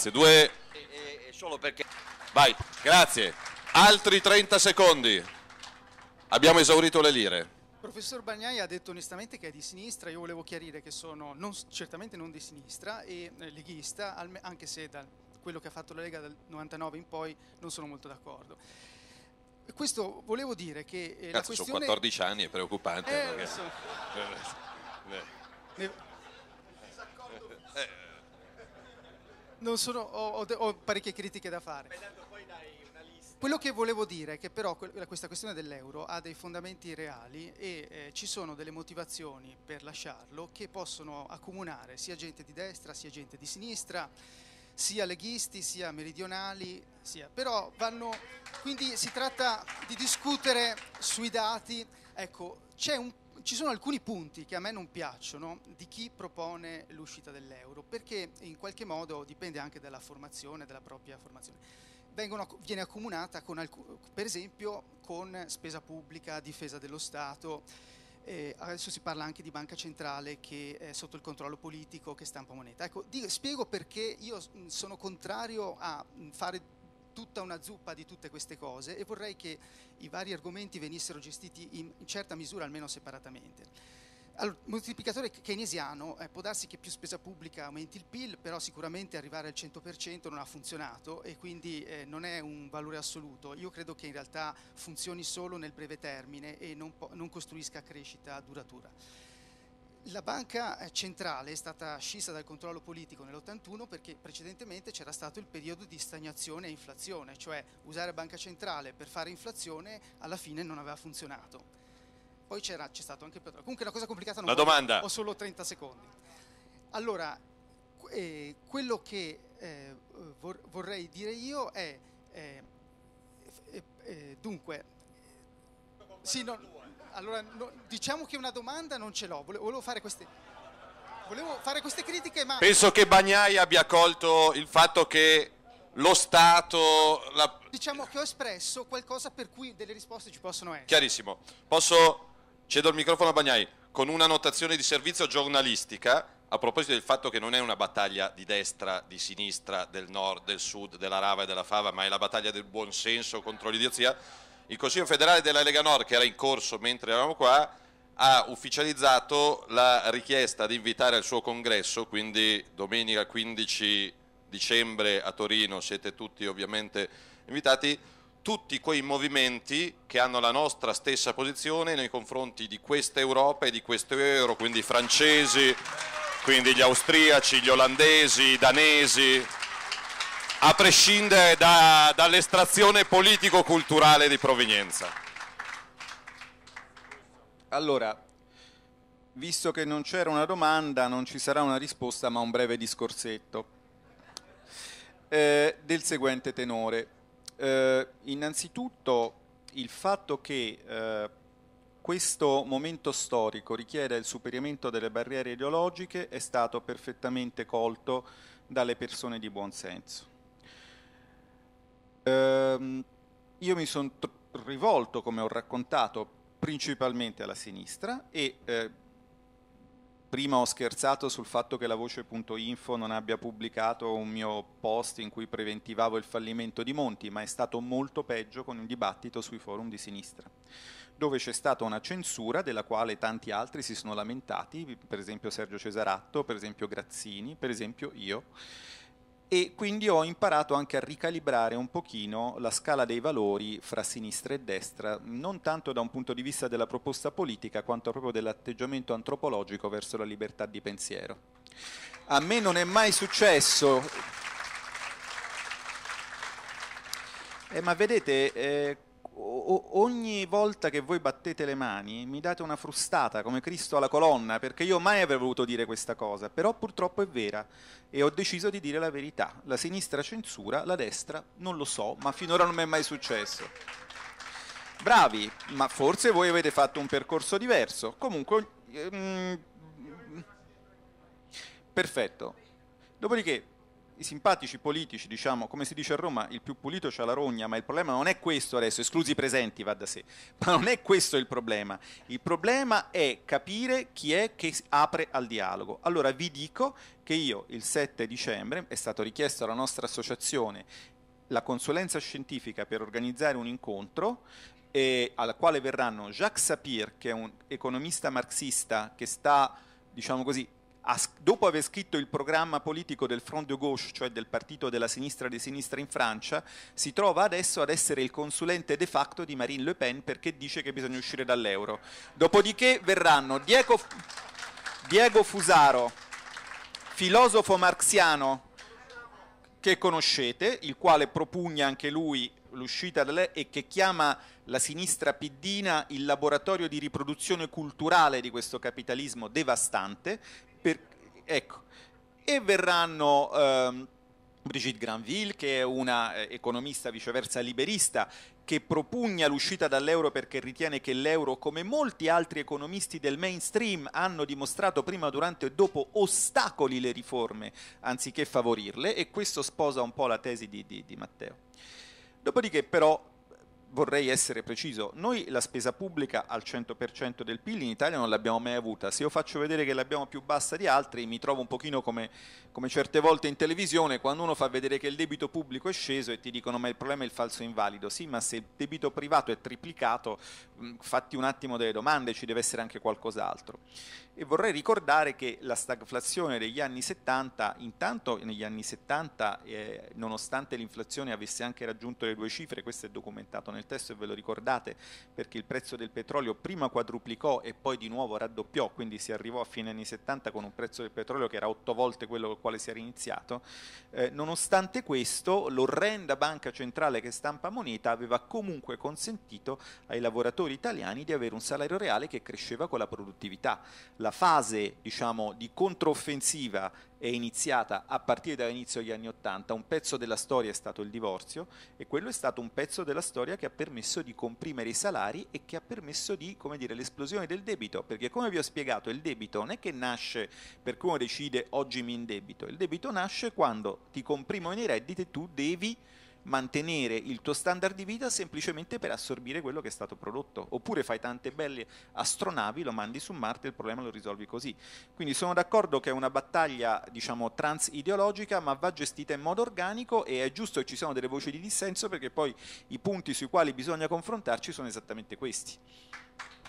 Grazie, due... E, e, solo perché... Vai, grazie. Altri 30 secondi. Abbiamo esaurito le lire. Professor Bagnai ha detto onestamente che è di sinistra, io volevo chiarire che sono non, certamente non di sinistra e eh, leghista, anche se da quello che ha fatto la Lega dal 99 in poi non sono molto d'accordo. Questo volevo dire che... Eh, Cazzo, questione... sono 14 anni, è preoccupante. Eh, perché... so. eh, eh sono, ho, ho, ho, parecchie critiche da fare. Quello che volevo dire è che però questa questione dell'euro ha dei fondamenti reali e eh, ci sono delle motivazioni per lasciarlo che possono accomunare sia gente di destra sia gente di sinistra, sia leghisti sia meridionali, sia. però vanno, quindi si tratta di discutere sui dati, ecco, c'è un ci sono alcuni punti che a me non piacciono di chi propone l'uscita dell'euro, perché in qualche modo dipende anche dalla formazione, dalla propria formazione. Vengono, viene accomunata con alcun, per esempio con spesa pubblica, difesa dello Stato, eh, adesso si parla anche di banca centrale che è sotto il controllo politico, che stampa moneta. Ecco, dico, spiego perché io sono contrario a fare tutta una zuppa di tutte queste cose e vorrei che i vari argomenti venissero gestiti in, certa misura almeno separatamente. Allora, moltiplicatore keynesiano eh, può darsi che più spesa pubblica aumenti il PIL, però sicuramente arrivare al 100% non ha funzionato e quindi eh, non è un valore assoluto. Io credo che in realtà funzioni solo nel breve termine e non, po- non costruisca crescita duratura. La banca eh, centrale è stata scissa dal controllo politico nell'81 perché precedentemente c'era stato il periodo di stagnazione e inflazione, cioè usare banca centrale per fare inflazione alla fine non aveva funzionato. Poi c'è stato anche petrolio. Comunque è una cosa complicata, non la domanda. ho solo 30 secondi. Allora, eh, quello che eh, vor vorrei dire io è, eh, eh, eh dunque, sì, no, allora no, diciamo che una domanda non ce l'ho, volevo fare queste, volevo fare queste critiche ma... Penso che Bagnai abbia colto il fatto che lo Stato... La... Diciamo che ho espresso qualcosa per cui delle risposte ci possono essere. Chiarissimo, posso... Cedo il microfono a Bagnai con una notazione di servizio giornalistica a proposito del fatto che non è una battaglia di destra, di sinistra, del nord, del sud, della rava e della fava, ma è la battaglia del buonsenso contro l'idiozia il Consiglio federale della Lega Nord, che era in corso mentre eravamo qua, ha ufficializzato la richiesta di invitare al suo congresso, quindi domenica 15 dicembre a Torino, siete tutti ovviamente invitati, tutti quei movimenti che hanno la nostra stessa posizione nei confronti di questa Europa e di questo euro, quindi i francesi, quindi gli austriaci, gli olandesi, i danesi, a prescindere da, dall'estrazione politico-culturale di provenienza. Allora, visto che non c'era una domanda, non ci sarà una risposta, ma un breve discorsetto eh, del seguente tenore. Eh, innanzitutto il fatto che eh, questo momento storico richieda il superamento delle barriere ideologiche è stato perfettamente colto dalle persone di buonsenso. Ehm, io mi sono tr- rivolto, come ho raccontato, principalmente alla sinistra e eh, prima ho scherzato sul fatto che la voce.info non abbia pubblicato un mio post in cui preventivavo il fallimento di Monti, ma è stato molto peggio con un dibattito sui forum di sinistra, dove c'è stata una censura della quale tanti altri si sono lamentati, per esempio Sergio Cesaratto, per esempio Grazzini, per esempio io e quindi ho imparato anche a ricalibrare un pochino la scala dei valori fra sinistra e destra, non tanto da un punto di vista della proposta politica quanto proprio dell'atteggiamento antropologico verso la libertà di pensiero. A me non è mai successo... Eh, ma vedete, eh, ogni volta che voi battete le mani mi date una frustata come Cristo alla colonna, perché io mai avrei voluto dire questa cosa, però purtroppo è vera e ho deciso di dire la verità. La sinistra censura, la destra non lo so, ma finora non mi è mai successo. Bravi, ma forse voi avete fatto un percorso diverso. Comunque... Ehm, perfetto. Dopodiché i simpatici politici, diciamo, come si dice a Roma, il più pulito c'ha la rogna, ma il problema non è questo adesso, esclusi i presenti, va da sé, ma non è questo il problema. Il problema è capire chi è che apre al dialogo. Allora vi dico che io il 7 dicembre è stato richiesto alla nostra associazione la consulenza scientifica per organizzare un incontro eh, alla quale verranno Jacques Sapir, che è un economista marxista che sta, diciamo così, dopo aver scritto il programma politico del Front de Gauche, cioè del partito della sinistra di sinistra in Francia, si trova adesso ad essere il consulente de facto di Marine Le Pen perché dice che bisogna uscire dall'euro. Dopodiché verranno Diego, Diego Fusaro, filosofo marxiano che conoscete, il quale propugna anche lui l'uscita e che chiama la sinistra piddina il laboratorio di riproduzione culturale di questo capitalismo devastante per, ecco. E verranno... Ehm, Brigitte Granville, che è una eh, economista viceversa liberista, che propugna l'uscita dall'euro perché ritiene che l'euro, come molti altri economisti del mainstream, hanno dimostrato prima, durante e dopo ostacoli le riforme anziché favorirle, e questo sposa un po' la tesi di, di, di Matteo. Dopodiché, però, vorrei essere preciso, noi la spesa pubblica al 100% del PIL in Italia non l'abbiamo mai avuta, se io faccio vedere che l'abbiamo più bassa di altri mi trovo un pochino come, come, certe volte in televisione quando uno fa vedere che il debito pubblico è sceso e ti dicono ma il problema è il falso invalido, sì ma se il debito privato è triplicato Mm, fatti un attimo delle domande, ci deve essere anche qualcos'altro. E vorrei ricordare che la stagflazione degli anni 70, intanto negli anni 70, eh, nonostante l'inflazione avesse anche raggiunto le due cifre, questo è documentato nel testo e ve lo ricordate, perché il prezzo del petrolio prima quadruplicò e poi di nuovo raddoppiò, quindi si arrivò a fine anni 70 con un prezzo del petrolio che era otto volte quello con il quale si era iniziato. Eh, nonostante questo, l'orrenda banca centrale che stampa moneta aveva comunque consentito ai lavoratori lavoratori italiani di avere un salario reale che cresceva con la produttività. La fase diciamo, di controffensiva è iniziata a partire dall'inizio degli anni Ottanta, un pezzo della storia è stato il divorzio e quello è stato un pezzo della storia che ha permesso di comprimere i salari e che ha permesso di, come dire, l'esplosione del debito, perché come vi ho spiegato il debito non è che nasce per cui uno decide oggi mi indebito, il debito nasce quando ti comprimono i redditi e tu devi mantenere il tuo standard di vita semplicemente per assorbire quello che è stato prodotto. Oppure fai tante belle astronavi, lo mandi su Marte e il problema lo risolvi così. Quindi sono d'accordo che è una battaglia, diciamo, transideologica, ma va gestita in modo organico e è giusto che ci siano delle voci di dissenso perché poi i punti sui quali bisogna confrontarci sono esattamente questi.